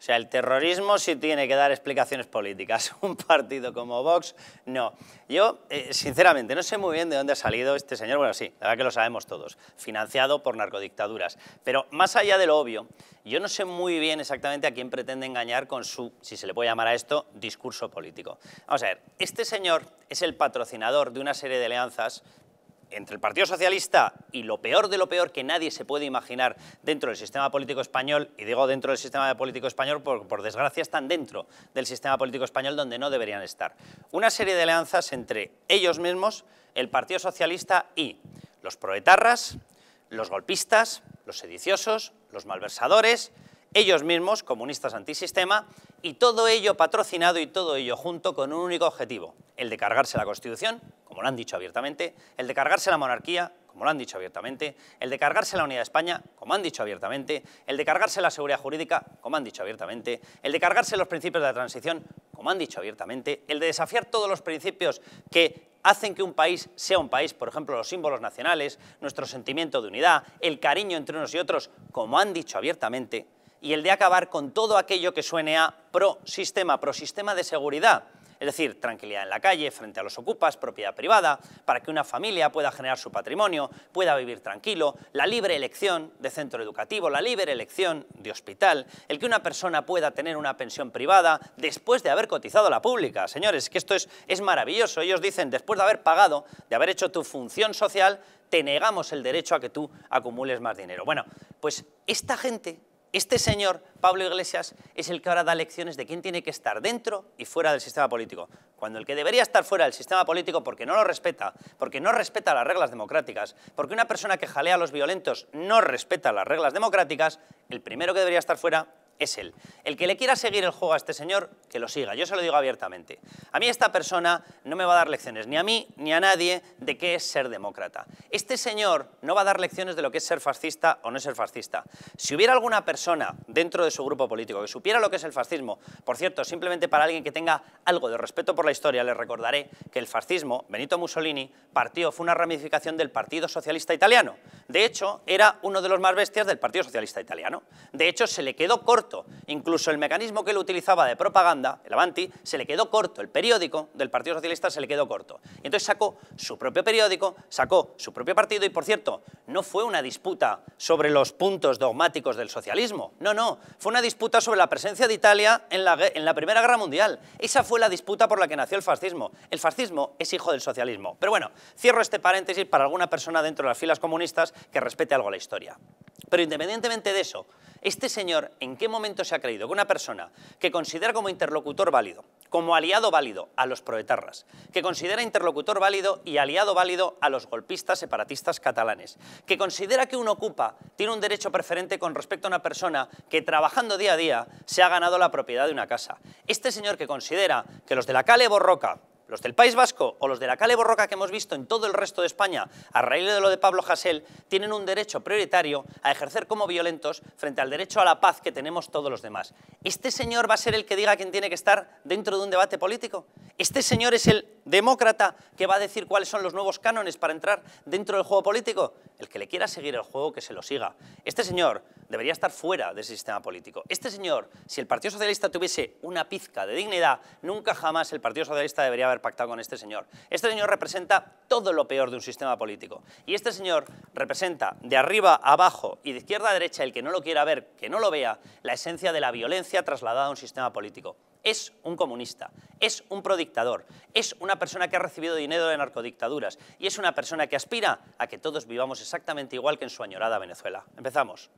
O sea, el terrorismo sí tiene que dar explicaciones políticas, un partido como Vox no. Yo, eh, sinceramente, no sé muy bien de dónde ha salido este señor, bueno, sí, la verdad que lo sabemos todos, financiado por narcodictaduras. Pero más allá de lo obvio, yo no sé muy bien exactamente a quién pretende engañar con su, si se le puede llamar a esto, discurso político. Vamos a ver, este señor es el patrocinador de una serie de alianzas entre el Partido Socialista y lo peor de lo peor que nadie se puede imaginar dentro del sistema político español, y digo dentro del sistema político español porque por desgracia están dentro del sistema político español donde no deberían estar. Una serie de alianzas entre ellos mismos, el Partido Socialista y los proetarras, los golpistas, los sediciosos, los malversadores, ellos mismos, comunistas antisistema, y todo ello patrocinado y todo ello junto con un único objetivo, el de cargarse la Constitución como lo han dicho abiertamente, el de cargarse la monarquía, como lo han dicho abiertamente, el de cargarse la unidad de España, como han dicho abiertamente, el de cargarse la seguridad jurídica, como han dicho abiertamente, el de cargarse los principios de la transición, como han dicho abiertamente, el de desafiar todos los principios que hacen que un país sea un país, por ejemplo, los símbolos nacionales, nuestro sentimiento de unidad, el cariño entre unos y otros, como han dicho abiertamente, y el de acabar con todo aquello que suene a pro-sistema, pro-sistema de seguridad, es decir, tranquilidad en la calle, frente a los ocupas, propiedad privada, para que una familia pueda generar su patrimonio, pueda vivir tranquilo, la libre elección de centro educativo, la libre elección de hospital, el que una persona pueda tener una pensión privada después de haber cotizado la pública. Señores, que esto es, es maravilloso. Ellos dicen, después de haber pagado, de haber hecho tu función social, te negamos el derecho a que tú acumules más dinero. Bueno, pues esta gente este señor, Pablo Iglesias, es el que ahora da lecciones de quién tiene que estar dentro y fuera del sistema político, cuando el que debería estar fuera del sistema político porque no lo respeta, porque no respeta las reglas democráticas, porque una persona que jalea a los violentos no respeta las reglas democráticas, el primero que debería estar fuera es él. El que le quiera seguir el juego a este señor, que lo siga. Yo se lo digo abiertamente. A mí esta persona no me va a dar lecciones, ni a mí ni a nadie, de qué es ser demócrata. Este señor no va a dar lecciones de lo que es ser fascista o no ser fascista. Si hubiera alguna persona dentro de su grupo político que supiera lo que es el fascismo, por cierto, simplemente para alguien que tenga algo de respeto por la historia, le recordaré que el fascismo, Benito Mussolini, partió, fue una ramificación del Partido Socialista Italiano. De hecho, era uno de los más bestias del Partido Socialista Italiano. De hecho, se le quedó corto. Incluso el mecanismo que él utilizaba de propaganda, el Avanti, se le quedó corto. El periódico del Partido Socialista se le quedó corto. entonces sacó su propio periódico, sacó su propio partido y, por cierto, no fue una disputa sobre los puntos dogmáticos del socialismo. No, no. Fue una disputa sobre la presencia de Italia en la, en la Primera Guerra Mundial. Esa fue la disputa por la que nació el fascismo. El fascismo es hijo del socialismo. Pero bueno, cierro este paréntesis para alguna persona dentro de las filas comunistas que respete algo la historia. Pero independientemente de eso, este señor, ¿en qué momento se ha creído que una persona que considera como interlocutor válido, como aliado válido a los proetarras, que considera interlocutor válido y aliado válido a los golpistas separatistas catalanes, que considera que uno ocupa tiene un derecho preferente con respecto a una persona que trabajando día a día se ha ganado la propiedad de una casa? Este señor que considera que los de la calle Borroca, los del País Vasco o los de la Cale Borroca que hemos visto en todo el resto de España a raíz de lo de Pablo Hasél, tienen un derecho prioritario a ejercer como violentos frente al derecho a la paz que tenemos todos los demás. ¿Este señor va a ser el que diga quién tiene que estar dentro de un debate político? ¿Este señor es el demócrata que va a decir cuáles son los nuevos cánones para entrar dentro del juego político? El que le quiera seguir el juego, que se lo siga. Este señor debería estar fuera de ese sistema político. Este señor, si el Partido Socialista tuviese una pizca de dignidad, nunca jamás el Partido Socialista debería haber pactado con este señor. Este señor representa todo lo peor de un sistema político. Y este señor representa de arriba a abajo y de izquierda a derecha, el que no lo quiera ver, que no lo vea, la esencia de la violencia trasladada a un sistema político es un comunista, es un prodictador, es una persona que ha recibido dinero de narcodictaduras y es una persona que aspira a que todos vivamos exactamente igual que en su añorada Venezuela. Empezamos.